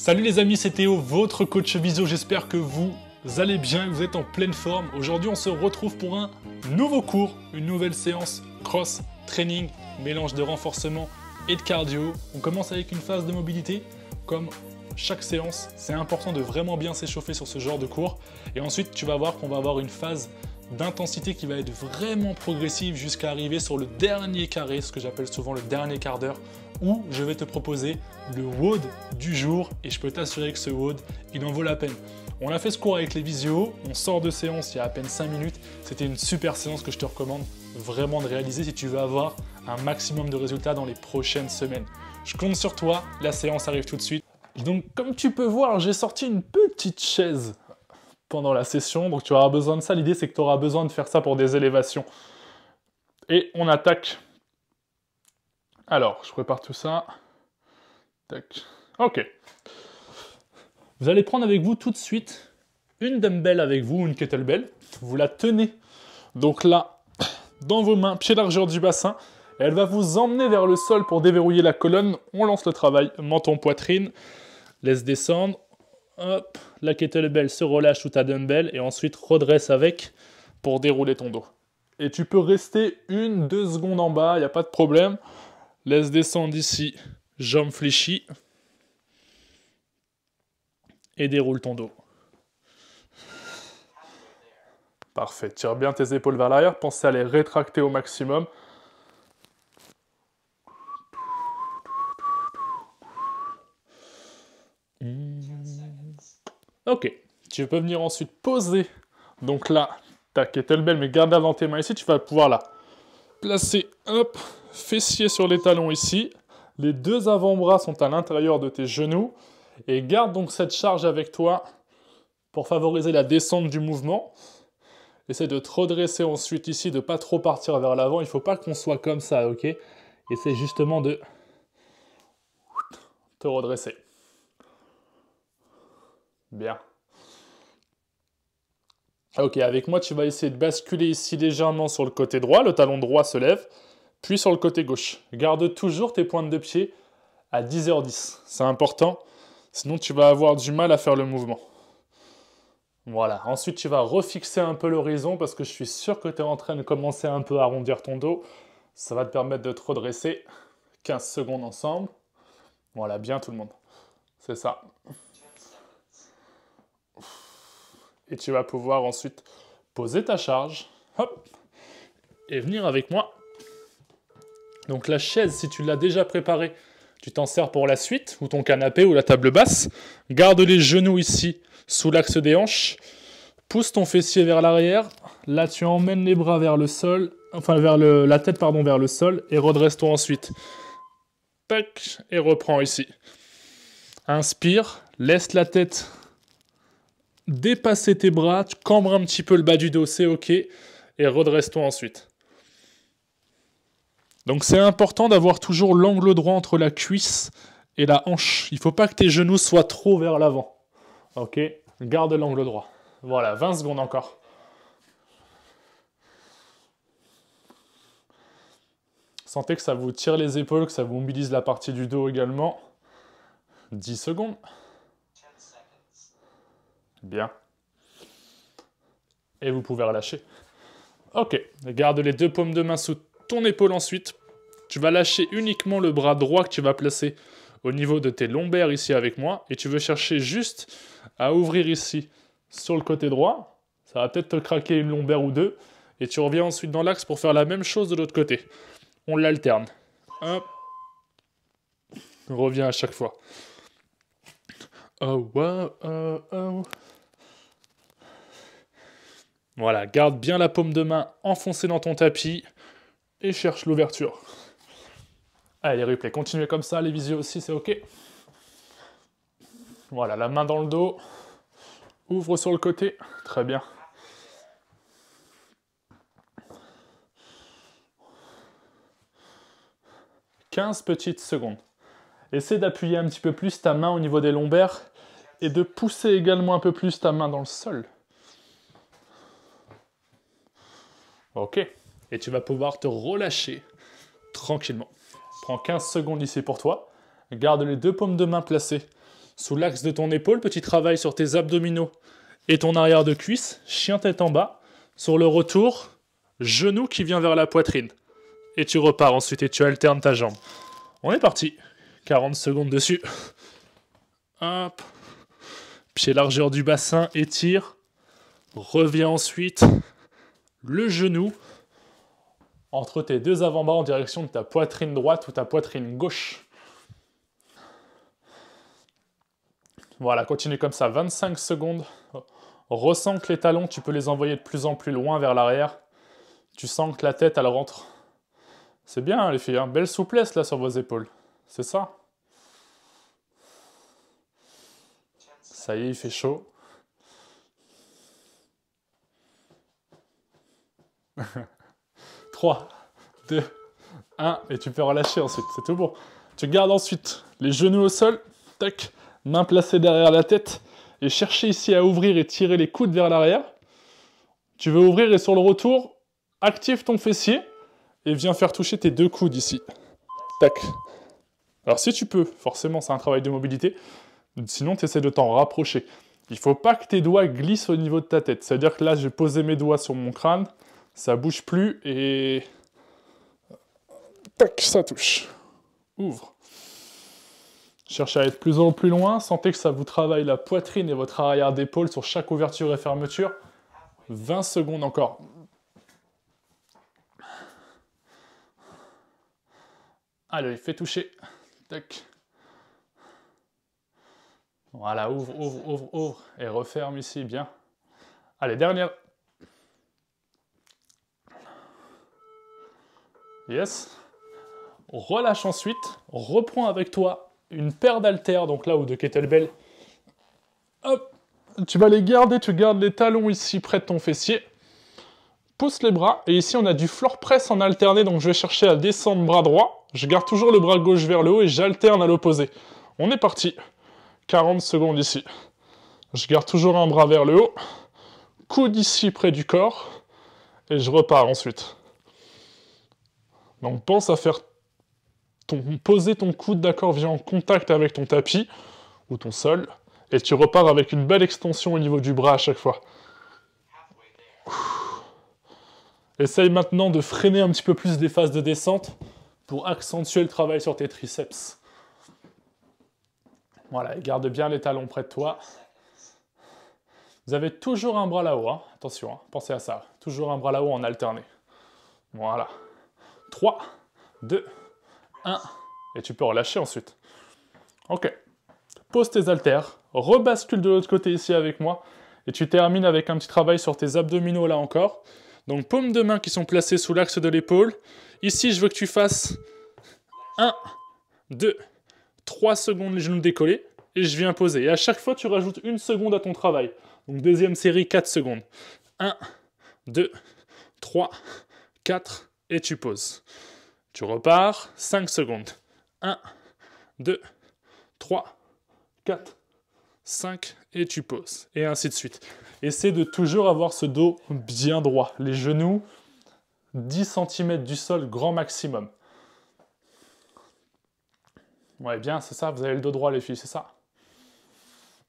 Salut les amis, c'est Théo, votre coach visio. J'espère que vous allez bien, vous êtes en pleine forme. Aujourd'hui, on se retrouve pour un nouveau cours, une nouvelle séance cross training, mélange de renforcement et de cardio. On commence avec une phase de mobilité, comme chaque séance. C'est important de vraiment bien s'échauffer sur ce genre de cours. Et ensuite, tu vas voir qu'on va avoir une phase d'intensité qui va être vraiment progressive jusqu'à arriver sur le dernier carré, ce que j'appelle souvent le dernier quart d'heure, où je vais te proposer le WOD du jour et je peux t'assurer que ce WOD, il en vaut la peine. On a fait ce cours avec les visio, on sort de séance il y a à peine 5 minutes, c'était une super séance que je te recommande vraiment de réaliser si tu veux avoir un maximum de résultats dans les prochaines semaines. Je compte sur toi, la séance arrive tout de suite. Donc comme tu peux voir, j'ai sorti une petite chaise pendant la session, donc tu auras besoin de ça. L'idée c'est que tu auras besoin de faire ça pour des élévations. Et on attaque alors, je prépare tout ça. Tac. Ok. Vous allez prendre avec vous tout de suite une dumbbell avec vous, une kettlebell. Vous la tenez donc là dans vos mains, pieds largeur du bassin. Elle va vous emmener vers le sol pour déverrouiller la colonne. On lance le travail, menton, poitrine. Laisse descendre. Hop, la kettlebell se relâche sous ta dumbbell et ensuite redresse avec pour dérouler ton dos. Et tu peux rester une, deux secondes en bas, il n'y a pas de problème. Laisse descendre ici, jambes fléchies. Et déroule ton dos. Parfait. Tire bien tes épaules vers l'arrière. Pense à les rétracter au maximum. Hmm. Ok. Tu peux venir ensuite poser. Donc là, ta belle. mais garde-la dans tes mains ici. Tu vas pouvoir la placer. Hop Fessier sur les talons ici. Les deux avant-bras sont à l'intérieur de tes genoux. Et garde donc cette charge avec toi pour favoriser la descente du mouvement. Essaie de te redresser ensuite ici, de ne pas trop partir vers l'avant. Il ne faut pas qu'on soit comme ça, ok Essaye justement de te redresser. Bien. Ok, avec moi, tu vas essayer de basculer ici légèrement sur le côté droit. Le talon droit se lève puis sur le côté gauche. Garde toujours tes pointes de pied à 10h10. C'est important, sinon tu vas avoir du mal à faire le mouvement. Voilà, ensuite tu vas refixer un peu l'horizon parce que je suis sûr que tu es en train de commencer un peu à arrondir ton dos. Ça va te permettre de te redresser. 15 secondes ensemble. Voilà, bien tout le monde. C'est ça. Et tu vas pouvoir ensuite poser ta charge. Hop. Et venir avec moi donc la chaise, si tu l'as déjà préparée, tu t'en sers pour la suite, ou ton canapé, ou la table basse. Garde les genoux ici, sous l'axe des hanches. Pousse ton fessier vers l'arrière. Là, tu emmènes les bras vers le sol, enfin vers la tête pardon vers le sol, et redresse-toi ensuite. Tac, et reprends ici. Inspire, laisse la tête dépasser tes bras, tu cambres un petit peu le bas du dos, c'est ok, et redresse-toi ensuite. Donc c'est important d'avoir toujours l'angle droit entre la cuisse et la hanche. Il ne faut pas que tes genoux soient trop vers l'avant. Ok Garde l'angle droit. Voilà, 20 secondes encore. Sentez que ça vous tire les épaules, que ça vous mobilise la partie du dos également. 10 secondes. Bien. Et vous pouvez relâcher. Ok, garde les deux paumes de main sous ton épaule ensuite tu vas lâcher uniquement le bras droit que tu vas placer au niveau de tes lombaires ici avec moi et tu veux chercher juste à ouvrir ici sur le côté droit. Ça va peut-être te craquer une lombaire ou deux et tu reviens ensuite dans l'axe pour faire la même chose de l'autre côté. On l'alterne. Hop. Reviens à chaque fois. Oh, oh, oh. Voilà, garde bien la paume de main enfoncée dans ton tapis et cherche l'ouverture. Allez, les replays, continuez comme ça, les visios aussi, c'est OK. Voilà, la main dans le dos. Ouvre sur le côté. Très bien. « 15 petites secondes. Essaie d'appuyer un petit peu plus ta main au niveau des lombaires et de pousser également un peu plus ta main dans le sol. Ok. Et tu vas pouvoir te relâcher tranquillement. 15 secondes ici pour toi. Garde les deux paumes de main placées sous l'axe de ton épaule. Petit travail sur tes abdominaux et ton arrière de cuisse. Chien tête en bas. Sur le retour, genou qui vient vers la poitrine. Et tu repars ensuite et tu alternes ta jambe. On est parti. 40 secondes dessus. Hop. Pied largeur du bassin, étire. Reviens ensuite. Le genou entre tes deux avant bas en direction de ta poitrine droite ou ta poitrine gauche. Voilà, continue comme ça, 25 secondes. Ressens que les talons, tu peux les envoyer de plus en plus loin vers l'arrière. Tu sens que la tête, elle rentre. C'est bien, hein, les filles, hein. belle souplesse là sur vos épaules. C'est ça. Ça y est, il fait chaud. 3, 2, 1, et tu peux relâcher ensuite, c'est tout bon. Tu gardes ensuite les genoux au sol, tac, main placée derrière la tête, et chercher ici à ouvrir et tirer les coudes vers l'arrière. Tu veux ouvrir et sur le retour, active ton fessier, et viens faire toucher tes deux coudes ici. Tac. Alors si tu peux, forcément c'est un travail de mobilité, sinon tu essaies de t'en rapprocher. Il ne faut pas que tes doigts glissent au niveau de ta tête. C'est-à-dire que là, j'ai posé mes doigts sur mon crâne, ça bouge plus et tac, ça touche. Ouvre. Cherche à être plus en plus loin. Sentez que ça vous travaille la poitrine et votre arrière d'épaule sur chaque ouverture et fermeture. 20 secondes encore. Allez, fais toucher. Tac. Voilà, ouvre, ouvre, ouvre, ouvre. Et referme ici, bien. Allez, dernière Yes. Relâche ensuite. Reprends avec toi une paire d'haltères, donc là, ou de kettlebell. Hop. Tu vas les garder, tu gardes les talons ici près de ton fessier. Pousse les bras. Et ici, on a du floor press en alterné, donc je vais chercher à descendre bras droit. Je garde toujours le bras gauche vers le haut et j'alterne à l'opposé. On est parti. 40 secondes ici. Je garde toujours un bras vers le haut. Coude ici près du corps. Et je repars ensuite. Donc ben, pense à faire ton, poser ton coude d'accord via en contact avec ton tapis ou ton sol, et tu repars avec une belle extension au niveau du bras à chaque fois. Essaye maintenant de freiner un petit peu plus des phases de descente pour accentuer le travail sur tes triceps. Voilà, et garde bien les talons près de toi. Vous avez toujours un bras là-haut, hein. attention, hein. pensez à ça. Toujours un bras là-haut en alterné. Voilà. 3, 2, 1. Et tu peux relâcher ensuite. Ok. Pose tes haltères, rebascule de l'autre côté ici avec moi. Et tu termines avec un petit travail sur tes abdominaux là encore. Donc paumes de main qui sont placées sous l'axe de l'épaule. Ici, je veux que tu fasses 1, 2, 3 secondes les genoux décollés. Et je viens poser. Et à chaque fois, tu rajoutes une seconde à ton travail. Donc deuxième série, 4 secondes. 1, 2, 3, 4, et tu poses. Tu repars, 5 secondes. 1, 2, 3, 4, 5 et tu poses. Et ainsi de suite. Essaie de toujours avoir ce dos bien droit. Les genoux 10 cm du sol grand maximum. Ouais, bien, c'est ça, vous avez le dos droit les filles, c'est ça.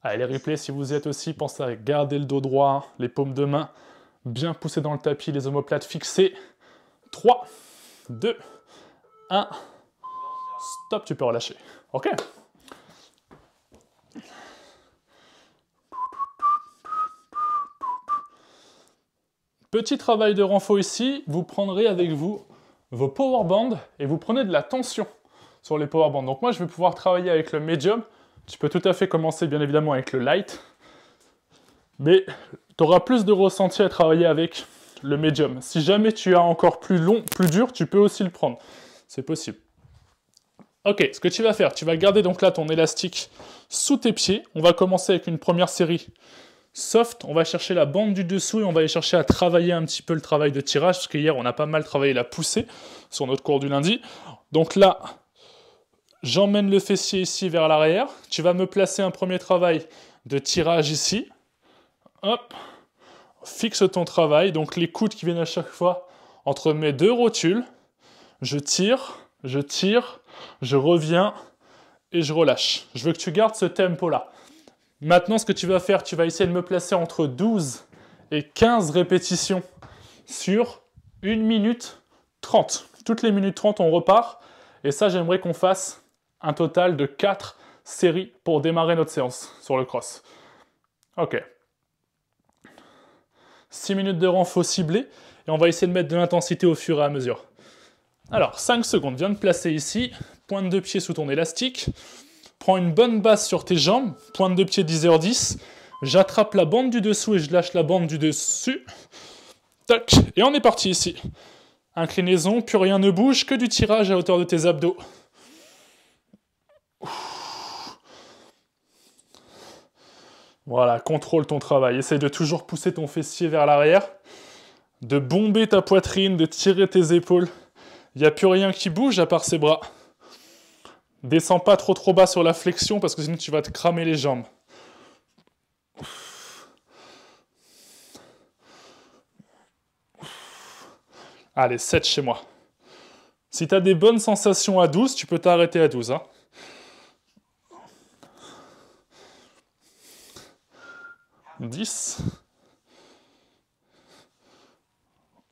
Allez, les replays, si vous êtes aussi, pensez à garder le dos droit, hein, les paumes de main bien poussées dans le tapis, les omoplates fixées. 3, 2, 1. Stop, tu peux relâcher. OK. Petit travail de renfort ici, vous prendrez avec vous vos power bands et vous prenez de la tension sur les power bands. Donc moi, je vais pouvoir travailler avec le medium. Tu peux tout à fait commencer bien évidemment avec le light. Mais tu auras plus de ressenti à travailler avec le médium. Si jamais tu as encore plus long, plus dur, tu peux aussi le prendre. C'est possible. Ok, ce que tu vas faire, tu vas garder donc là ton élastique sous tes pieds. On va commencer avec une première série soft. On va chercher la bande du dessous et on va aller chercher à travailler un petit peu le travail de tirage, parce qu'hier on a pas mal travaillé la poussée sur notre cours du lundi. Donc là, j'emmène le fessier ici vers l'arrière. Tu vas me placer un premier travail de tirage ici. Hop, fixe ton travail, donc les coudes qui viennent à chaque fois entre mes deux rotules. Je tire, je tire, je reviens et je relâche. Je veux que tu gardes ce tempo-là. Maintenant, ce que tu vas faire, tu vas essayer de me placer entre 12 et 15 répétitions sur 1 minute 30. Toutes les minutes 30, on repart. Et ça, j'aimerais qu'on fasse un total de 4 séries pour démarrer notre séance sur le cross. Ok. 6 minutes de renfort ciblé, et on va essayer de mettre de l'intensité au fur et à mesure. Alors, 5 secondes, viens de placer ici, pointe de pied sous ton élastique, prends une bonne base sur tes jambes, pointe de pied 10h10, j'attrape la bande du dessous et je lâche la bande du dessus, tac, et on est parti ici. Inclinaison, plus rien ne bouge, que du tirage à hauteur de tes abdos. Voilà, contrôle ton travail. Essaye de toujours pousser ton fessier vers l'arrière, de bomber ta poitrine, de tirer tes épaules. Il n'y a plus rien qui bouge à part ses bras. Descends pas trop trop bas sur la flexion parce que sinon tu vas te cramer les jambes. Allez, 7 chez moi. Si tu as des bonnes sensations à 12, tu peux t'arrêter à 12. 10,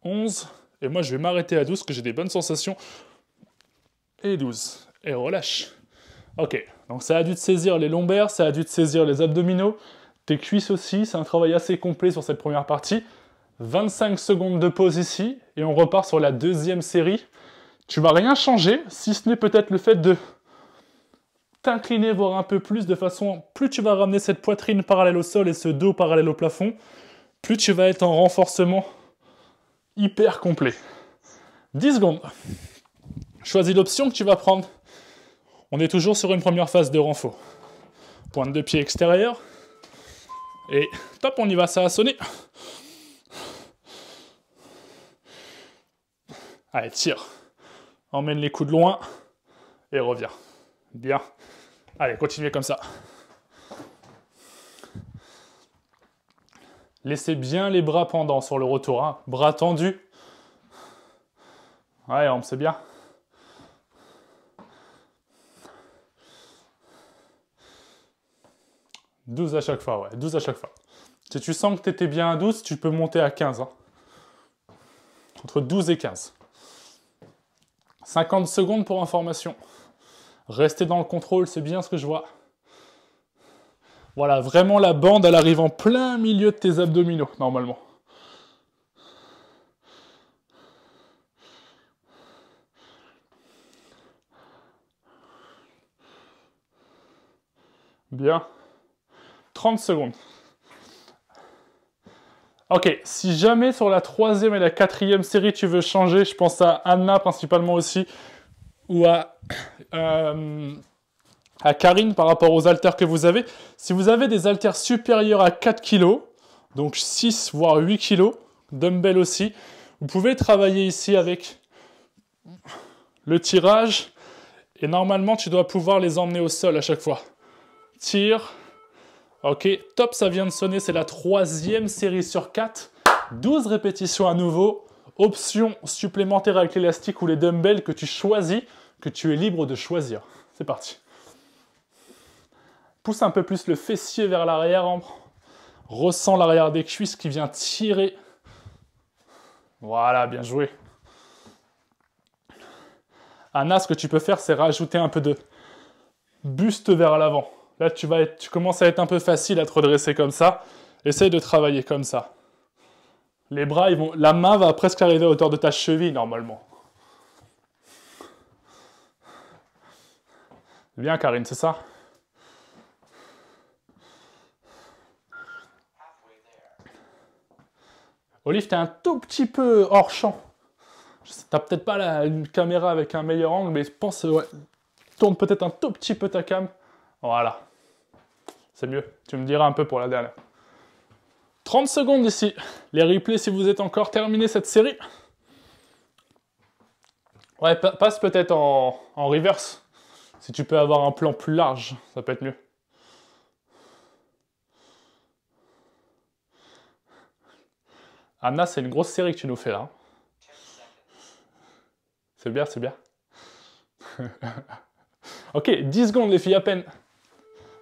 11, et moi je vais m'arrêter à 12 que j'ai des bonnes sensations, et 12, et relâche. Ok, donc ça a dû te saisir les lombaires, ça a dû te saisir les abdominaux, tes cuisses aussi, c'est un travail assez complet sur cette première partie. 25 secondes de pause ici, et on repart sur la deuxième série. Tu vas rien changer, si ce n'est peut-être le fait de t'incliner, voire un peu plus, de façon, plus tu vas ramener cette poitrine parallèle au sol et ce dos parallèle au plafond, plus tu vas être en renforcement hyper complet. 10 secondes. Choisis l'option que tu vas prendre. On est toujours sur une première phase de renfort. Pointe de pied extérieure. Et top, on y va, ça a sonné. Allez, tire. Emmène les coudes loin et reviens. Bien. Allez, continuez comme ça. Laissez bien les bras pendants sur le retour. Hein. Bras tendus. Ouais, on sait bien. « 12 à chaque fois, ouais, 12 à chaque fois. Si tu sens que tu étais bien à 12, tu peux monter à 15. Hein. Entre 12 et 15. 50 secondes pour information. Rester dans le contrôle, c'est bien ce que je vois. Voilà, vraiment la bande, elle arrive en plein milieu de tes abdominaux, normalement. Bien. 30 secondes. Ok, si jamais sur la troisième et la quatrième série tu veux changer, je pense à Anna principalement aussi, ou à, euh, à Karine par rapport aux haltères que vous avez. Si vous avez des haltères supérieurs à 4 kg, donc 6 voire 8 kg, dumbbell aussi, vous pouvez travailler ici avec le tirage et normalement tu dois pouvoir les emmener au sol à chaque fois. Tire, ok, top, ça vient de sonner, c'est la troisième série sur 4, 12 répétitions à nouveau, option supplémentaire avec l'élastique ou les dumbbells que tu choisis, que tu es libre de choisir. C'est parti. Pousse un peu plus le fessier vers l'arrière. Ressens l'arrière des cuisses qui vient tirer. Voilà, bien joué. Anna, ce que tu peux faire, c'est rajouter un peu de buste vers l'avant. Là, tu, vas être, tu commences à être un peu facile à te redresser comme ça. Essaye de travailler comme ça. Les bras, ils vont... la main va presque arriver à hauteur de ta cheville normalement. Bien Karine, c'est ça Olive, t'es un tout petit peu hors champ. T'as peut-être pas une caméra avec un meilleur angle, mais je pense, ouais, tourne peut-être un tout petit peu ta cam. Voilà. C'est mieux. Tu me diras un peu pour la dernière. 30 secondes ici. Les replays si vous êtes encore terminé cette série. Ouais, passe peut-être en, en reverse. Si tu peux avoir un plan plus large, ça peut être mieux. Anna, c'est une grosse série que tu nous fais là. C'est bien, c'est bien. ok, 10 secondes les filles à peine.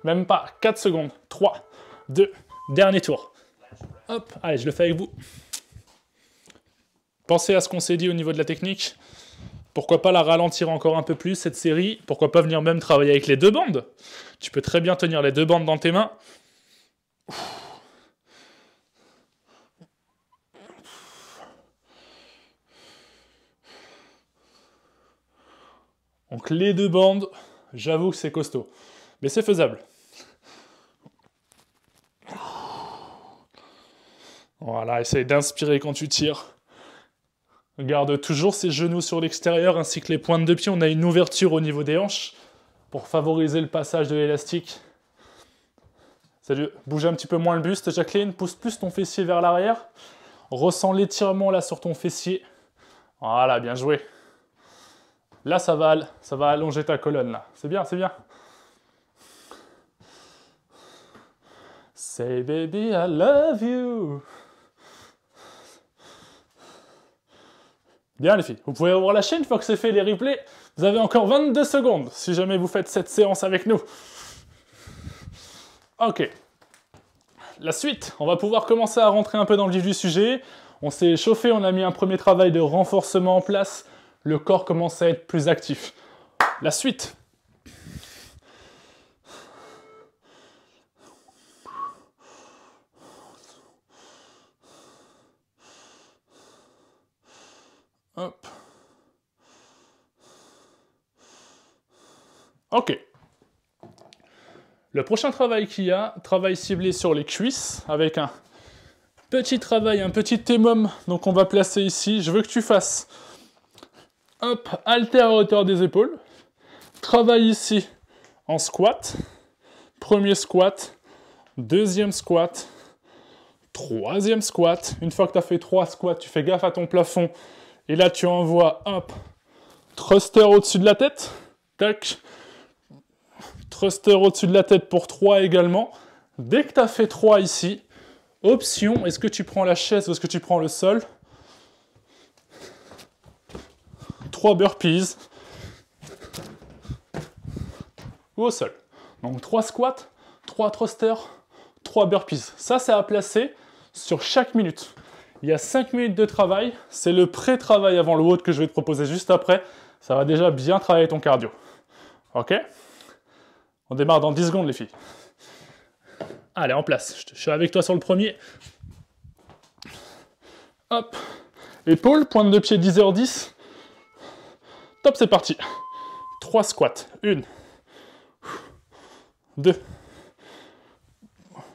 Même pas, 4 secondes. 3, 2, dernier tour. Hop, allez, je le fais avec vous. Pensez à ce qu'on s'est dit au niveau de la technique. Pourquoi pas la ralentir encore un peu plus, cette série Pourquoi pas venir même travailler avec les deux bandes Tu peux très bien tenir les deux bandes dans tes mains. Donc les deux bandes, j'avoue que c'est costaud. Mais c'est faisable. Voilà, essaye d'inspirer quand tu tires. Garde toujours ses genoux sur l'extérieur ainsi que les pointes de pied. On a une ouverture au niveau des hanches pour favoriser le passage de l'élastique. Salut, bouge un petit peu moins le buste, Jacqueline. Pousse plus ton fessier vers l'arrière. Ressens l'étirement là sur ton fessier. Voilà, bien joué. Là, ça va, ça va allonger ta colonne là. C'est bien, c'est bien. Say baby, I love you. Bien les filles, vous pouvez revoir la chaîne une fois que c'est fait les replays. Vous avez encore 22 secondes si jamais vous faites cette séance avec nous. Ok. La suite, on va pouvoir commencer à rentrer un peu dans le vif du sujet. On s'est échauffé, on a mis un premier travail de renforcement en place. Le corps commence à être plus actif. La suite, OK. Le prochain travail qu'il y a, travail ciblé sur les cuisses avec un petit travail, un petit témum. Donc on va placer ici. Je veux que tu fasses hop, alter à hauteur des épaules. Travaille ici en squat. Premier squat, deuxième squat, troisième squat. Une fois que tu as fait trois squats, tu fais gaffe à ton plafond et là, tu envoies, hop, thruster au-dessus de la tête. Tac. Truster au-dessus de la tête pour 3 également. Dès que tu as fait 3 ici, option, est-ce que tu prends la chaise ou est-ce que tu prends le sol 3 burpees ou au sol. Donc 3 squats, 3 thrusters, 3 burpees. Ça, c'est à placer sur chaque minute. Il y a 5 minutes de travail, c'est le pré-travail avant le WOD que je vais te proposer juste après. Ça va déjà bien travailler ton cardio. Ok On démarre dans 10 secondes les filles. Allez, en place. Je suis avec toi sur le premier. Hop. Épaule, pointe de pied 10h10. Top, c'est parti. 3 squats. 1, 2,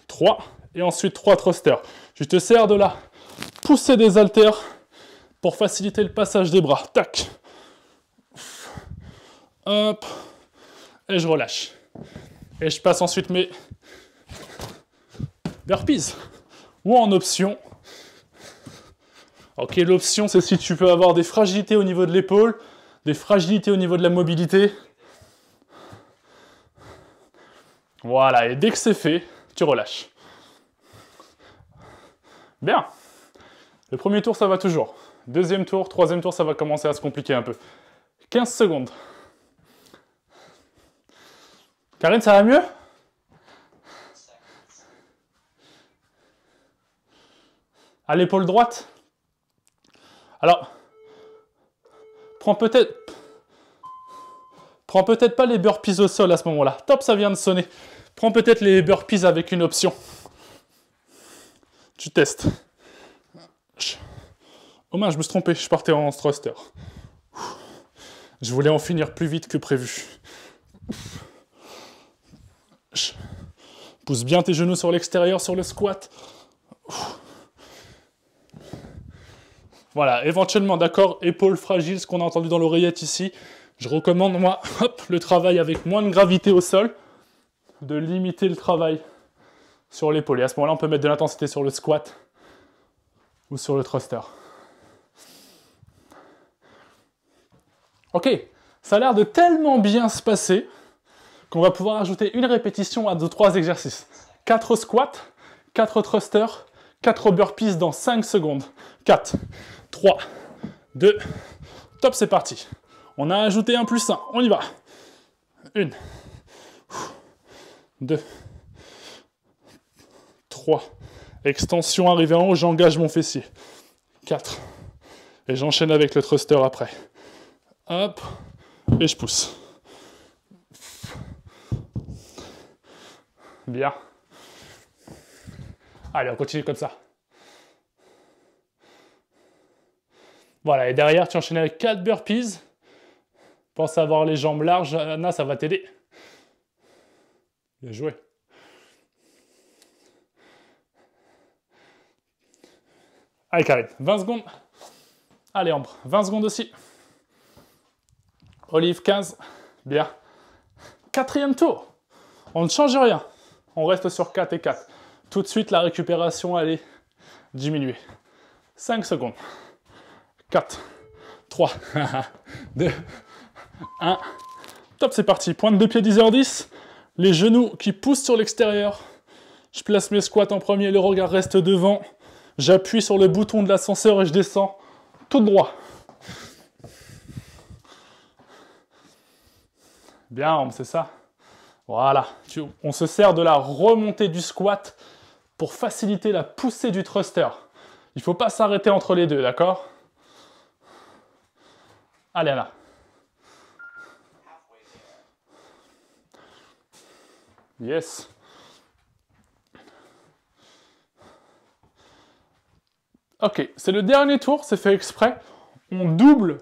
3. Et ensuite 3 thrusters. Je te sers de là pousser des haltères pour faciliter le passage des bras. Tac. Hop. Et je relâche. Et je passe ensuite mes burpees. Ou en option. Ok, l'option, c'est si tu peux avoir des fragilités au niveau de l'épaule, des fragilités au niveau de la mobilité. Voilà, et dès que c'est fait, tu relâches. Bien. Le premier tour, ça va toujours. Deuxième tour, troisième tour, ça va commencer à se compliquer un peu. 15 secondes. Karine, ça va mieux À l'épaule droite. Alors, prends peut-être... Prends peut-être pas les burpees au sol à ce moment-là. Top, ça vient de sonner. Prends peut-être les burpees avec une option. Tu testes. Oh mince, je me suis trompé, je partais en thruster. Je voulais en finir plus vite que prévu. Pousse bien tes genoux sur l'extérieur, sur le squat. Voilà, éventuellement, d'accord, épaule fragile, ce qu'on a entendu dans l'oreillette ici. Je recommande, moi, hop, le travail avec moins de gravité au sol, de limiter le travail sur l'épaule. Et à ce moment-là, on peut mettre de l'intensité sur le squat ou sur le thruster. Ok, ça a l'air de tellement bien se passer qu'on va pouvoir ajouter une répétition à deux, trois exercices. 4 squats, 4 thrusters, 4 burpees dans 5 secondes. 4, 3, 2, top, c'est parti. On a ajouté un plus 1, on y va. 1, 2, 3, Extension arrivée en haut, j'engage mon fessier. 4. Et j'enchaîne avec le thruster après. Hop, et je pousse. Bien. Allez, on continue comme ça. Voilà, et derrière, tu enchaînes avec 4 burpees. Pense à avoir les jambes larges, Anna, ça va t'aider. Bien joué. Allez, Karine, 20 secondes. Allez, Ambre, 20 secondes aussi. Olive, 15. Bien. Quatrième tour. On ne change rien. On reste sur 4 et 4. Tout de suite, la récupération, elle est diminuée. 5 secondes. 4, 3, 2, 1. Top, c'est parti. Pointe de pied 10h10. Les genoux qui poussent sur l'extérieur. Je place mes squats en premier, le regard reste devant. J'appuie sur le bouton de l'ascenseur et je descends tout droit. Bien, c'est ça. Voilà, on se sert de la remontée du squat pour faciliter la poussée du thruster. Il ne faut pas s'arrêter entre les deux, d'accord Allez, là. Yes. Ok, c'est le dernier tour, c'est fait exprès. On double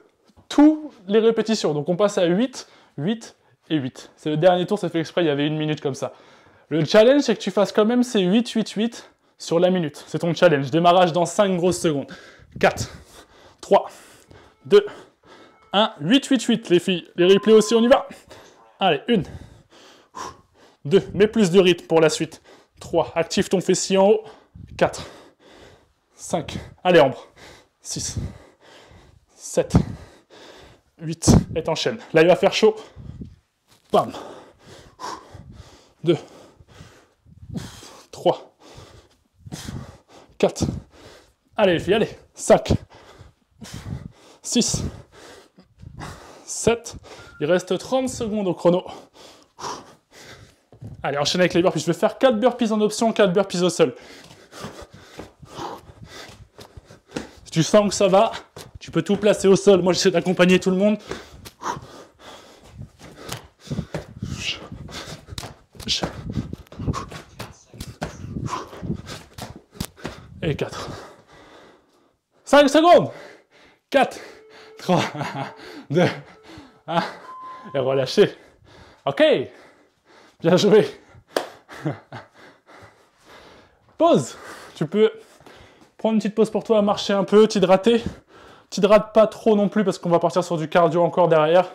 toutes les répétitions. Donc on passe à 8, 8 et 8. C'est le dernier tour, c'est fait exprès, il y avait une minute comme ça. Le challenge, c'est que tu fasses quand même ces 8, 8, 8 sur la minute. C'est ton challenge. Démarrage dans 5 grosses secondes. 4, 3, 2, 1, 8, 8, 8, les filles. Les replays aussi, on y va. Allez, 1, 2, mets plus de rythme pour la suite. 3, active ton fessier en haut. 4, 5. Allez, ombre. 6. 7. 8. Et t'enchaînes. Là, il va faire chaud. Bam. 2. 3. 4. Allez, les filles, allez. 5. 6. 7. Il reste 30 secondes au chrono. Allez, enchaîne avec les burpees. Je vais faire 4 burpees en option, 4 burpees au sol. tu sens que ça va, tu peux tout placer au sol. Moi, j'essaie d'accompagner tout le monde. Et 4. 5 secondes 4, 3, 2, 1. Et relâchez. OK. Bien joué. Pause. Tu peux Prends une petite pause pour toi, marcher un peu, t'hydrater. T'hydrate pas trop non plus parce qu'on va partir sur du cardio encore derrière.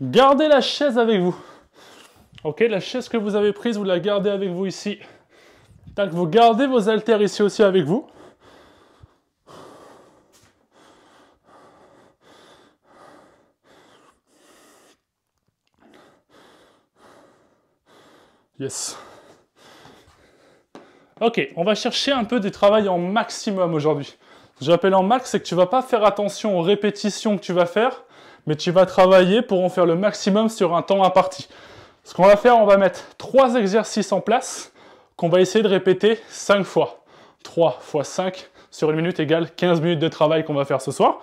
Gardez la chaise avec vous. Ok, la chaise que vous avez prise, vous la gardez avec vous ici que vous gardez vos haltères ici aussi avec vous. Yes. Ok, on va chercher un peu des travail en maximum aujourd'hui. J'appelle en max, c'est que tu vas pas faire attention aux répétitions que tu vas faire, mais tu vas travailler pour en faire le maximum sur un temps imparti. Ce qu'on va faire, on va mettre trois exercices en place qu'on va essayer de répéter 5 fois. 3 fois 5 sur une minute égale 15 minutes de travail qu'on va faire ce soir.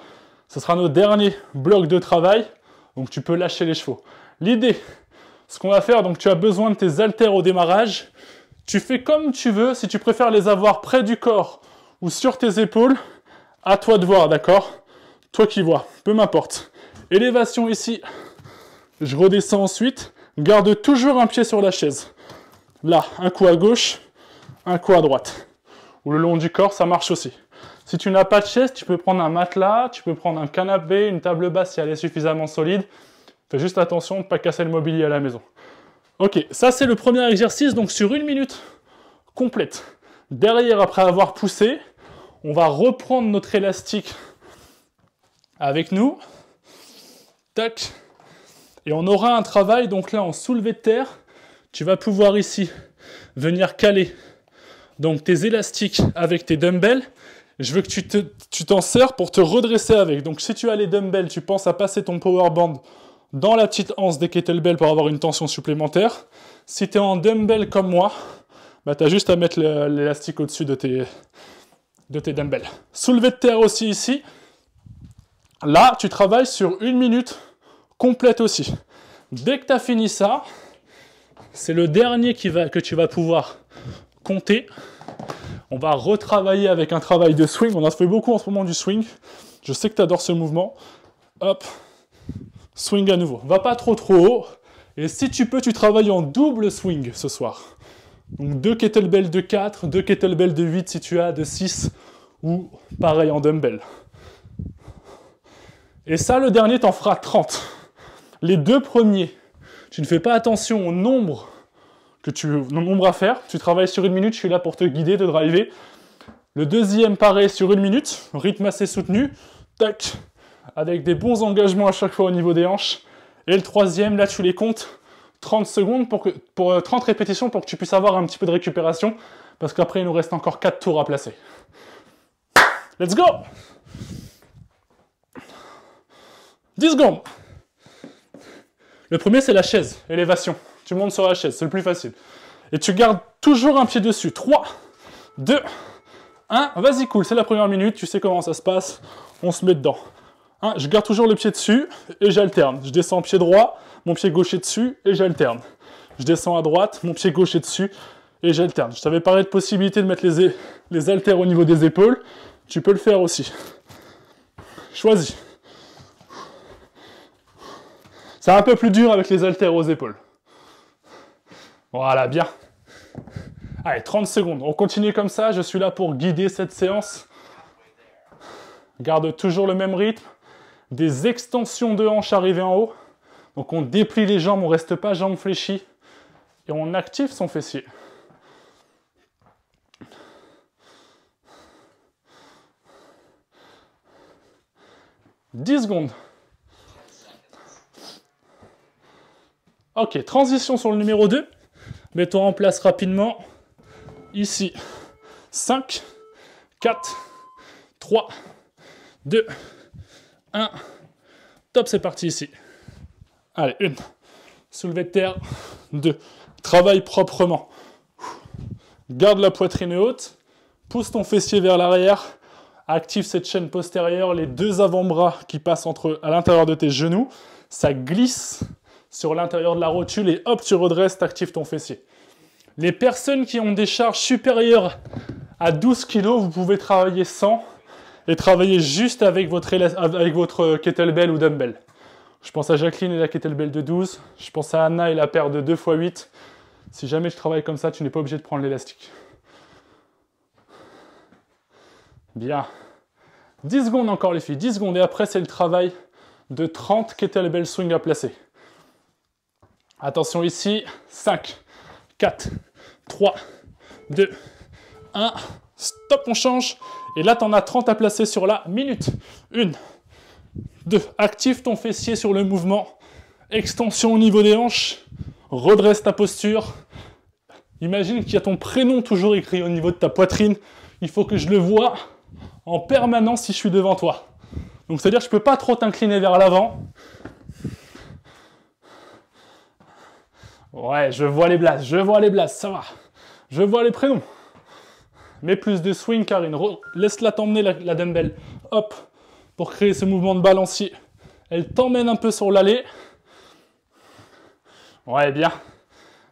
Ce sera nos derniers blocs de travail, donc tu peux lâcher les chevaux. L'idée, ce qu'on va faire, donc tu as besoin de tes haltères au démarrage. Tu fais comme tu veux, si tu préfères les avoir près du corps ou sur tes épaules, à toi de voir, d'accord Toi qui vois, peu m'importe. Élévation ici, je redescends ensuite, garde toujours un pied sur la chaise. Là, un coup à gauche, un coup à droite. Ou le long du corps, ça marche aussi. Si tu n'as pas de chaise, tu peux prendre un matelas, tu peux prendre un canapé, une table basse si elle est suffisamment solide. Fais juste attention de ne pas casser le mobilier à la maison. Ok, ça c'est le premier exercice, donc sur une minute complète. Derrière, après avoir poussé, on va reprendre notre élastique avec nous. Tac. Et on aura un travail, donc là, en soulevé de terre, tu vas pouvoir ici venir caler donc tes élastiques avec tes dumbbells. Je veux que tu, t'en sers pour te redresser avec. Donc si tu as les dumbbells, tu penses à passer ton power band dans la petite anse des kettlebells pour avoir une tension supplémentaire. Si tu es en dumbbell comme moi, bah, tu as juste à mettre l'élastique au-dessus de tes, de tes dumbbells. Soulevé de terre aussi ici. Là, tu travailles sur une minute complète aussi. Dès que tu as fini ça, c'est le dernier que tu vas pouvoir compter. On va retravailler avec un travail de swing. On a fait beaucoup en ce moment du swing. Je sais que tu adores ce mouvement. Hop, swing à nouveau. Va pas trop trop haut. Et si tu peux, tu travailles en double swing ce soir. Donc deux kettlebells de 4, deux kettlebell de 8 si tu as, de 6 ou pareil en dumbbell. Et ça, le dernier, t'en feras 30. Les deux premiers, tu ne fais pas attention au nombre que tu nombre à faire. Tu travailles sur une minute, je suis là pour te guider, te driver. Le deuxième paraît sur une minute, rythme assez soutenu, tac, avec des bons engagements à chaque fois au niveau des hanches. Et le troisième, là tu les comptes 30 secondes pour, que, pour 30 euh, répétitions pour que tu puisses avoir un petit peu de récupération, parce qu'après il nous reste encore 4 tours à placer. Let's go 10 secondes le premier, c'est la chaise, élévation. Tu montes sur la chaise, c'est le plus facile. Et tu gardes toujours un pied dessus. 3, 2, 1. Vas-y, cool, c'est la première minute, tu sais comment ça se passe. On se met dedans. je garde toujours le pied dessus et j'alterne. Je descends pied droit, mon pied gauche est dessus et j'alterne. Je descends à droite, mon pied gauche est dessus et j'alterne. Je t'avais parlé de possibilité de mettre les, les haltères au niveau des épaules. Tu peux le faire aussi. Choisis. C'est un peu plus dur avec les haltères aux épaules. Voilà, bien. Allez, 30 secondes. On continue comme ça. Je suis là pour guider cette séance. Garde toujours le même rythme. Des extensions de hanches arrivées en haut. Donc on déplie les jambes, on ne reste pas jambes fléchies. Et on active son fessier. 10 secondes. Ok, transition sur le numéro 2. Mets-toi en place rapidement. Ici, 5, 4, 3, 2, 1. Top, c'est parti ici. Allez, une. Soulevé de terre. 2. Travaille proprement. Garde la poitrine haute. Pousse ton fessier vers l'arrière. Active cette chaîne postérieure, les deux avant-bras qui passent entre, à l'intérieur de tes genoux. Ça glisse sur l'intérieur de la rotule et hop, tu redresses, tu actives ton fessier. Les personnes qui ont des charges supérieures à 12 kg, vous pouvez travailler sans et travailler juste avec votre, avec votre kettlebell ou dumbbell. Je pense à Jacqueline et la kettlebell de 12. Je pense à Anna et la paire de 2 x 8. Si jamais je travaille comme ça, tu n'es pas obligé de prendre l'élastique. Bien. 10 secondes encore les filles, 10 secondes et après c'est le travail de 30 kettlebell swing à placer. Attention ici, 5, 4, 3, 2, 1, stop, on change. Et là, tu en as 30 à placer sur la minute. 1, 2, active ton fessier sur le mouvement. Extension au niveau des hanches. Redresse ta posture. Imagine qu'il y a ton prénom toujours écrit au niveau de ta poitrine. Il faut que je le vois en permanence si je suis devant toi. Donc c'est-à-dire que je ne peux pas trop t'incliner vers l'avant. Ouais, je vois les blasts, je vois les blasts, ça va. Je vois les prénoms. Mais plus de swing, Karine. Laisse-la t'emmener, la, la, dumbbell. Hop, pour créer ce mouvement de balancier. Elle t'emmène un peu sur l'allée. Ouais, bien.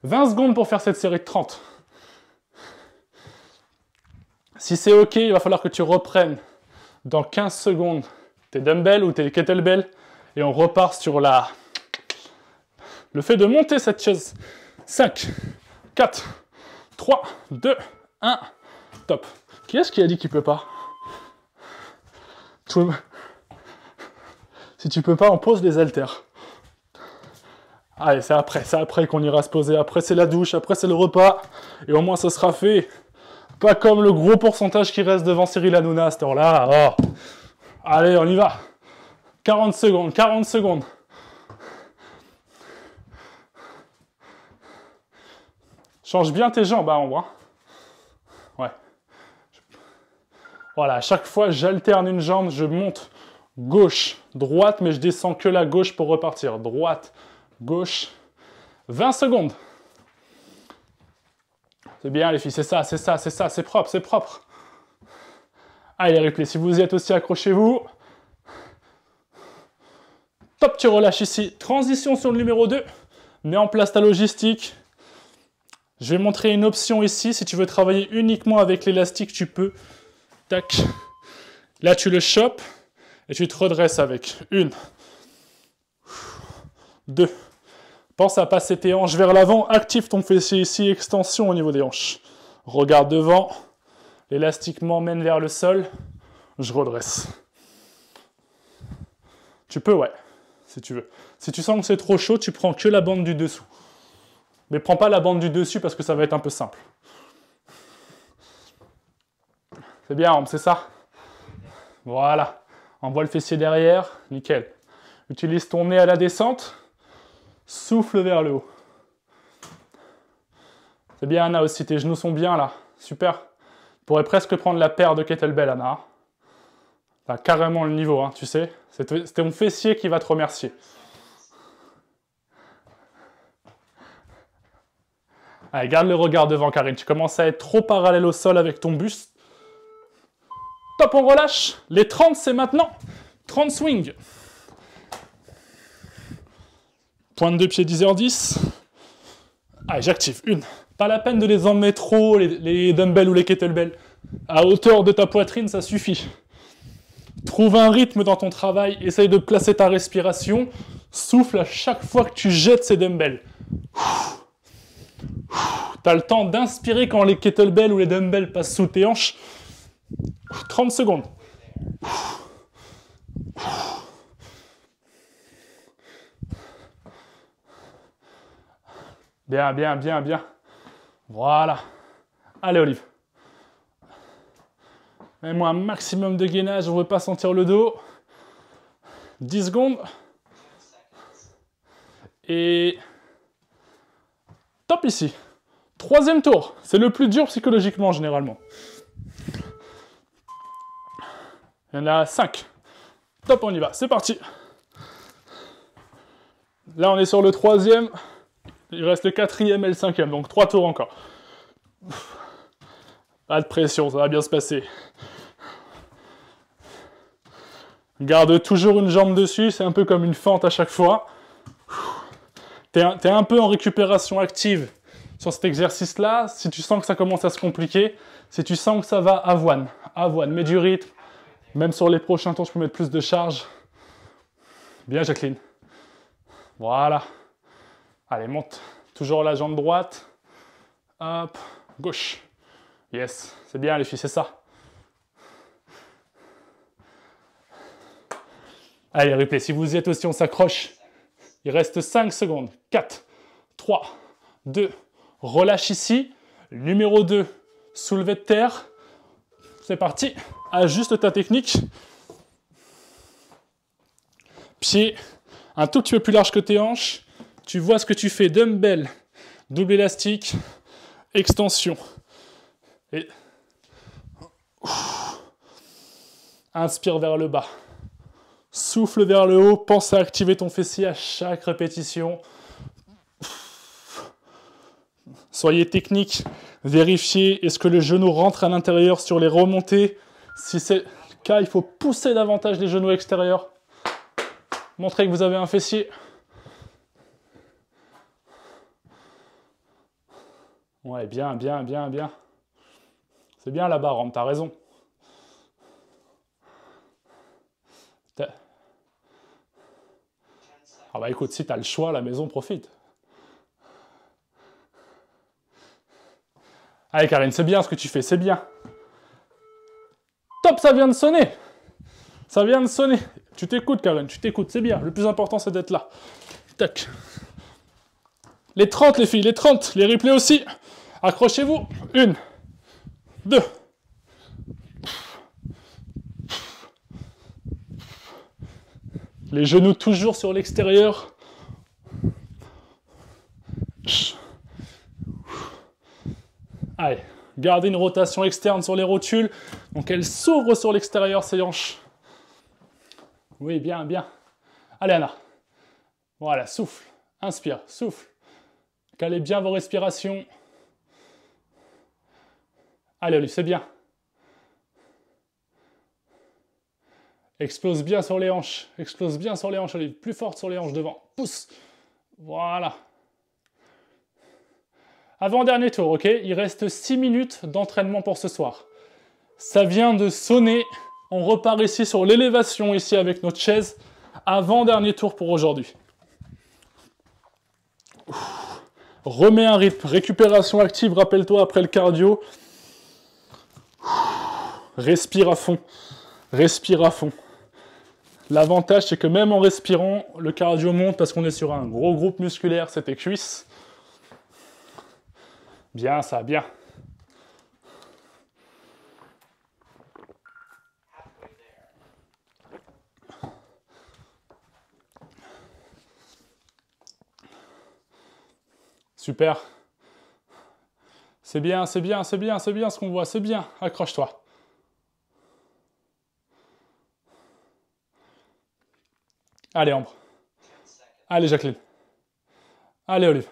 20 secondes pour faire cette série de 30. Si c'est OK, il va falloir que tu reprennes dans 15 secondes tes dumbbells ou tes kettlebells et on repart sur la, le fait de monter cette chaise. 5, 4, 3, 2, 1. Top. Qui est-ce qui a dit qu'il ne peut pas Si tu peux pas, on pose les haltères. Allez, c'est après, c'est après qu'on ira se poser. Après, c'est la douche, après, c'est le repas. Et au moins, ce sera fait. Pas comme le gros pourcentage qui reste devant Cyril Hanouna à cette heure-là. Oh. Allez, on y va. 40 secondes, 40 secondes. Change bien tes jambes, hein, voit. Ouais. Voilà, à chaque fois, j'alterne une jambe, je monte gauche, droite, mais je descends que la gauche pour repartir. Droite, gauche, 20 secondes. C'est bien les filles, c'est ça, c'est ça, c'est ça, c'est propre, c'est propre. Allez ah, les replays, si vous y êtes aussi, accrochez-vous. Top, tu relâches ici. Transition sur le numéro 2. Mets en place ta logistique. Je vais montrer une option ici. Si tu veux travailler uniquement avec l'élastique, tu peux. Tac. Là, tu le chopes et tu te redresses avec. Une. Deux. Pense à passer tes hanches vers l'avant. Active ton fessier ici. Extension au niveau des hanches. Regarde devant. L'élastique m'emmène vers le sol. Je redresse. Tu peux, ouais, si tu veux. Si tu sens que c'est trop chaud, tu prends que la bande du dessous. Mais prends pas la bande du dessus parce que ça va être un peu simple. C'est bien, c'est ça Voilà. Envoie le fessier derrière, nickel. Utilise ton nez à la descente. Souffle vers le haut. C'est bien, Anna, aussi. Tes genoux sont bien, là. Super. Tu pourrais presque prendre la paire de kettlebell, Anna. T'as carrément le niveau, hein, tu sais. C'est ton fessier qui va te remercier. Allez, garde le regard devant, Karine. Tu commences à être trop parallèle au sol avec ton buste. Top, on relâche. Les 30, c'est maintenant. 30 swings. Pointe de pieds 10h10. Allez, j'active. Une. Pas la peine de les emmener trop, les, les dumbbells ou les kettlebells. À hauteur de ta poitrine, ça suffit. Trouve un rythme dans ton travail, essaye de placer ta respiration. Souffle à chaque fois que tu jettes ces dumbbells. T'as le temps d'inspirer quand les kettlebells ou les dumbbells passent sous tes hanches. 30 secondes. Bien, bien, bien, bien. Voilà. Allez, Olive. Mets-moi un maximum de gainage, on ne veut pas sentir le dos. 10 secondes. Et Top ici. Troisième tour. C'est le plus dur psychologiquement, généralement. Il y en a cinq. Top, on y va. C'est parti. Là, on est sur le troisième. Il reste le quatrième et le cinquième. Donc, trois tours encore. Pas de pression, ça va bien se passer. Garde toujours une jambe dessus. C'est un peu comme une fente à chaque fois. Tu es, un peu en récupération active sur cet exercice-là. Si tu sens que ça commence à se compliquer, si tu sens que ça va, avoine. Avoine, mets du rythme. Même sur les prochains temps, je peux mettre plus de charge. Bien, Jacqueline. Voilà. Allez, monte. Toujours la jambe droite. Hop, gauche. Yes, c'est bien les filles, c'est ça. Allez, replay, si vous y êtes aussi, on s'accroche. Il reste 5 secondes. 4, 3, 2. Relâche ici. Numéro 2, soulevé de terre. C'est parti. Ajuste ta technique. Pied un tout petit peu plus large que tes hanches. Tu vois ce que tu fais. Dumbbell, double élastique, extension. Et... Inspire vers le bas. Souffle vers le haut, pense à activer ton fessier à chaque répétition. Soyez technique, vérifiez est-ce que le genou rentre à l'intérieur sur les remontées. Si c'est le cas, il faut pousser davantage les genoux extérieurs. Montrez que vous avez un fessier. Ouais, bien, bien, bien, bien. C'est bien là-bas, barre, t'as raison. Ah bah écoute, si t'as le choix la maison, profite. Allez Karine, c'est bien ce que tu fais, c'est bien. Top, ça vient de sonner. Ça vient de sonner. Tu t'écoutes Karine, tu t'écoutes, c'est bien. Le plus important c'est d'être là. Tac. Les 30 les filles, les 30, les replays aussi. Accrochez-vous. Une, deux, Les genoux toujours sur l'extérieur. Allez, gardez une rotation externe sur les rotules. Donc elles s'ouvrent sur l'extérieur, ces hanches. Oui, bien, bien. Allez, Anna. Voilà, souffle. Inspire, souffle. Calez bien vos respirations. Allez, c'est bien. Explose bien sur les hanches. Explose bien sur les hanches, allez Plus forte sur les hanches devant. Pousse. Voilà. Avant-dernier tour, ok Il reste 6 minutes d'entraînement pour ce soir. Ça vient de sonner. On repart ici sur l'élévation, ici avec notre chaise. Avant-dernier tour pour aujourd'hui. Remets un rythme. Récupération active, rappelle-toi, après le cardio. Respire à fond. Respire à fond. L'avantage, c'est que même en respirant, le cardio monte parce qu'on est sur un gros groupe musculaire, c'est tes cuisses. Bien ça, bien. Super. C'est bien, c'est bien, c'est bien, c'est bien ce qu'on voit, c'est bien. Accroche-toi. Allez, Ambre. Allez, Jacqueline. Allez, Olive.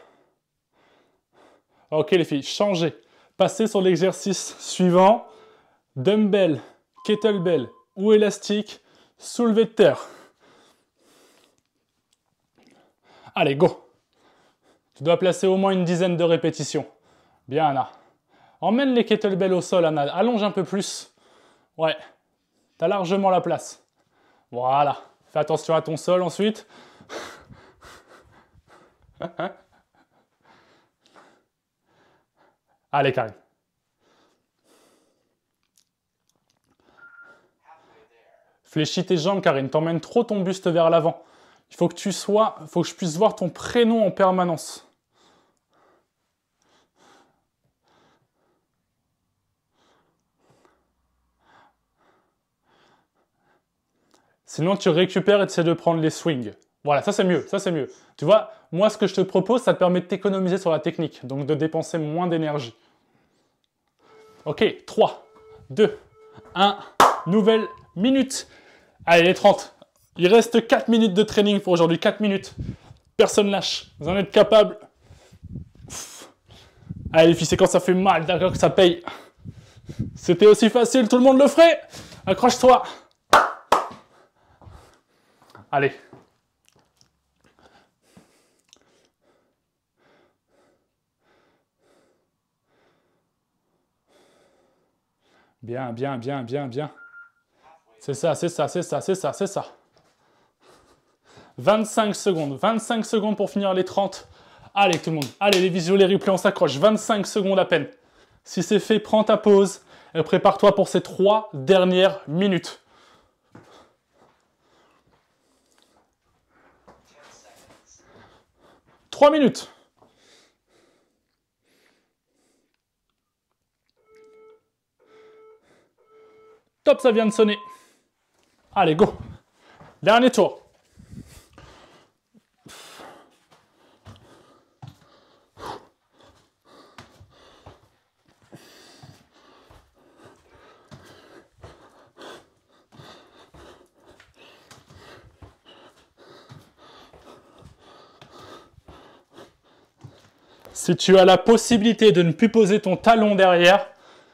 Ok, les filles, changez. Passez sur l'exercice suivant. Dumbbell, kettlebell ou élastique, soulevé de terre. Allez, go. Tu dois placer au moins une dizaine de répétitions. Bien, Anna. Emmène les kettlebells au sol, Anna. Allonge un peu plus. Ouais. T'as largement la place. Voilà. Fais attention à ton sol ensuite. Allez, Karine. Fléchis tes jambes, Karine. T'emmènes trop ton buste vers l'avant. Il faut que tu sois, faut que je puisse voir ton prénom en permanence. Sinon, tu récupères et tu essaies de prendre les swings. Voilà, ça c'est mieux, ça c'est mieux. Tu vois, moi ce que je te propose, ça te permet de t'économiser sur la technique, donc de dépenser moins d'énergie. Ok, 3, 2, 1, nouvelle minute. Allez, les 30. Il reste 4 minutes de training pour aujourd'hui, 4 minutes. Personne lâche, vous en êtes capable. Allez les filles, c'est quand ça fait mal, d'accord que ça paye. C'était aussi facile, tout le monde le ferait. Accroche-toi. Allez. Bien, bien, bien, bien, bien. C'est ça, c'est ça, c'est ça, c'est ça, c'est ça. 25 secondes, 25 secondes pour finir les 30. Allez tout le monde, allez les visuels, les replays, on s'accroche. 25 secondes à peine. Si c'est fait, prends ta pause et prépare-toi pour ces 3 dernières minutes. 3 minutes. Top, ça vient de sonner. Allez, go. Dernier tour. Si tu as la possibilité de ne plus poser ton talon derrière,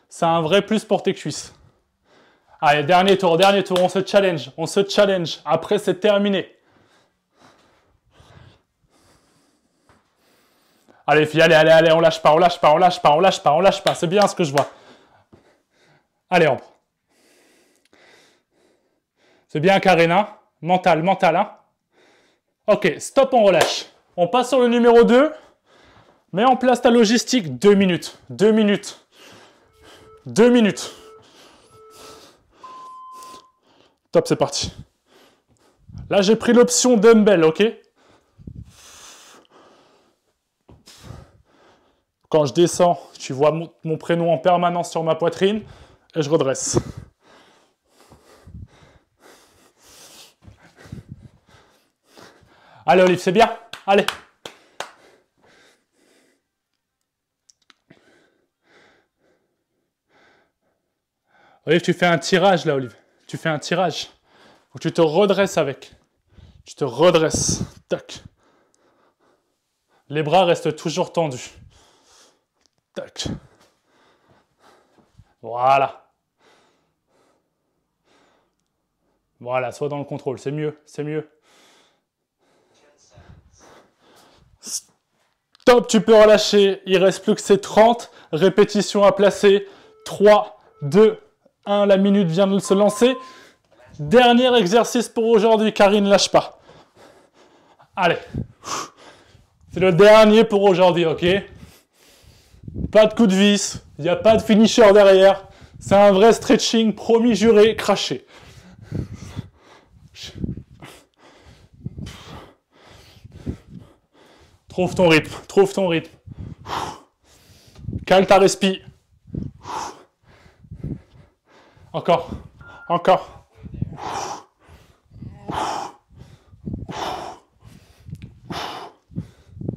c'est un vrai plus pour tes cuisses. Allez, dernier tour, dernier tour, on se challenge, on se challenge. Après, c'est terminé. Allez, fille, allez, allez, allez, on lâche pas, on lâche pas, on lâche pas, on lâche pas, on lâche pas. C'est bien ce que je vois. Allez, on. C'est bien, Karina. Hein mental, mental, hein. Ok, stop, on relâche. On passe sur le numéro 2. Mets en place ta logistique. Deux minutes. Deux minutes. Deux minutes. Top, c'est parti. Là, j'ai pris l'option dumbbell, ok Quand je descends, tu vois mon, mon, prénom en permanence sur ma poitrine et je redresse. Allez, Olive, c'est bien Allez Olive, tu fais un tirage là, Olive. Tu fais un tirage. tu te redresses avec. Tu te redresses. Tac. Les bras restent toujours tendus. Tac. Voilà. Voilà, sois dans le contrôle, c'est mieux, c'est mieux. Top, tu peux relâcher. Il reste plus que ces 30 répétitions à placer. 3, 2, la minute vient de se lancer. Dernier exercice pour aujourd'hui, Karine, lâche pas. Allez, c'est le dernier pour aujourd'hui, ok Pas de coup de vis, il n'y a pas de finisher derrière. C'est un vrai stretching, promis, juré, craché. Trouve ton rythme, trouve ton rythme. Calme ta respiration. Encore. Encore.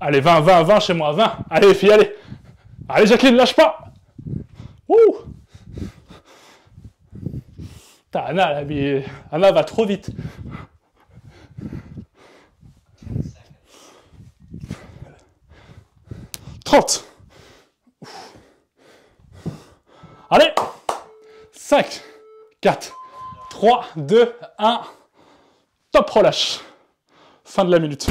Allez, 20, 20, 20 chez moi, 20. Allez, fille, allez. Allez, Jacqueline, lâche pas. Ouh. Anna, là, mais... Anna va trop vite. 30. Allez 5, 4, 3, 2, 1. Top relâche. Fin de la minute.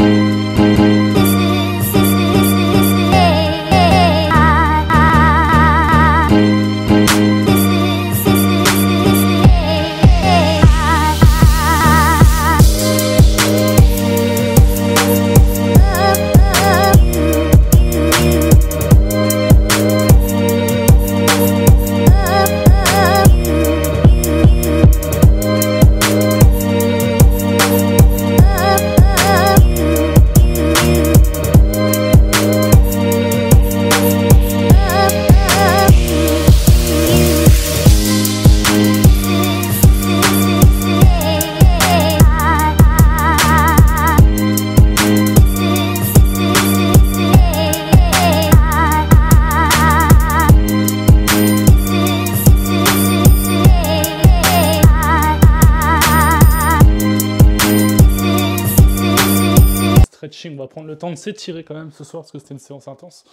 s'est tiré quand même ce soir parce que c'était une séance intense.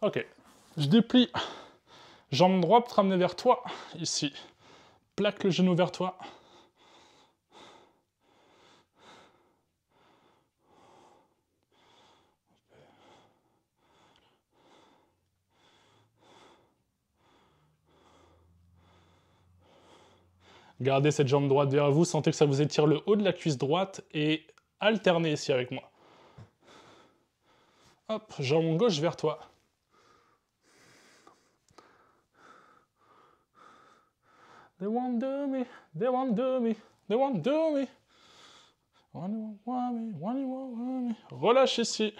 Ok. Je déplie. Jambe droite pour ramener vers toi. Ici. Plaque le genou vers toi. Gardez cette jambe droite vers vous, sentez que ça vous étire le haut de la cuisse droite et Alterner ici avec moi. Hop, jambe gauche vers toi. They won't do me, they won't do me, they won't do me. Relâche ici.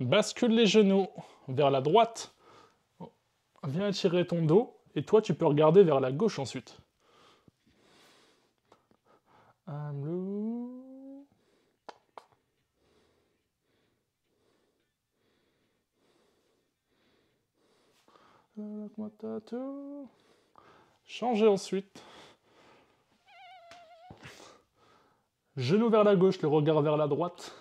Bascule les genoux vers la droite. Viens attirer ton dos et toi tu peux regarder vers la gauche ensuite. Changer ensuite. Genou vers la gauche, le regard vers la droite.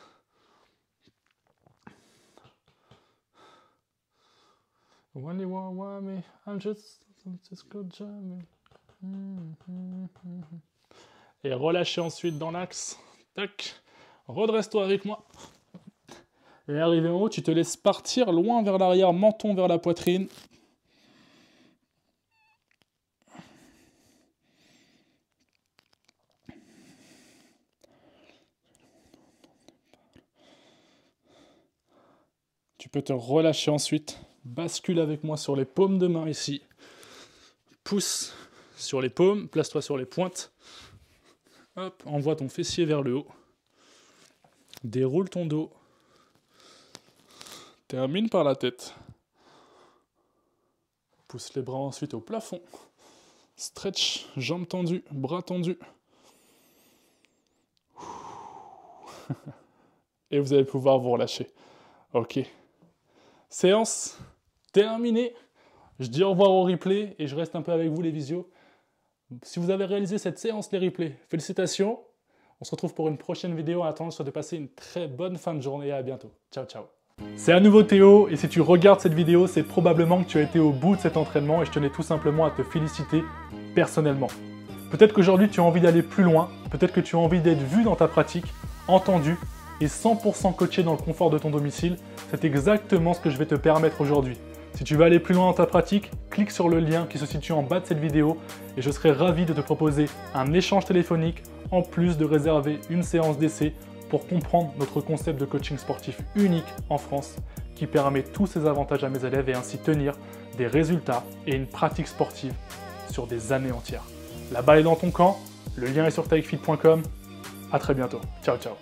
Et relâchez ensuite dans l'axe. Tac. Redresse-toi avec moi. Et arrivé en haut, tu te laisses partir loin vers l'arrière, menton vers la poitrine. Tu peux te relâcher ensuite. Bascule avec moi sur les paumes de main ici. Pousse sur les paumes, place-toi sur les pointes. Hop, envoie ton fessier vers le haut. Déroule ton dos. Termine par la tête. Pousse les bras ensuite au plafond. Stretch, jambes tendues, bras tendus. Et vous allez pouvoir vous relâcher. Ok. Séance terminée. Je dis au revoir au replay et je reste un peu avec vous les visios. Si vous avez réalisé cette séance les replays, félicitations. On se retrouve pour une prochaine vidéo en attendant de passer une très bonne fin de journée et à bientôt. Ciao ciao. C'est à nouveau Théo et si tu regardes cette vidéo, c'est probablement que tu as été au bout de cet entraînement et je tenais tout simplement à te féliciter personnellement. Peut-être qu'aujourd'hui tu as envie d'aller plus loin, peut-être que tu as envie d'être vu dans ta pratique, entendu et 100% coaché dans le confort de ton domicile, c'est exactement ce que je vais te permettre aujourd'hui. Si tu veux aller plus loin dans ta pratique, clique sur le lien qui se situe en bas de cette vidéo et je serai ravi de te proposer un échange téléphonique en plus de réserver une séance d'essai pour comprendre notre concept de coaching sportif unique en France qui permet tous ces avantages à mes élèves et ainsi tenir des résultats et une pratique sportive sur des années entières. La balle est dans ton camp, le lien est sur taekfit.com. À très bientôt. Ciao ciao.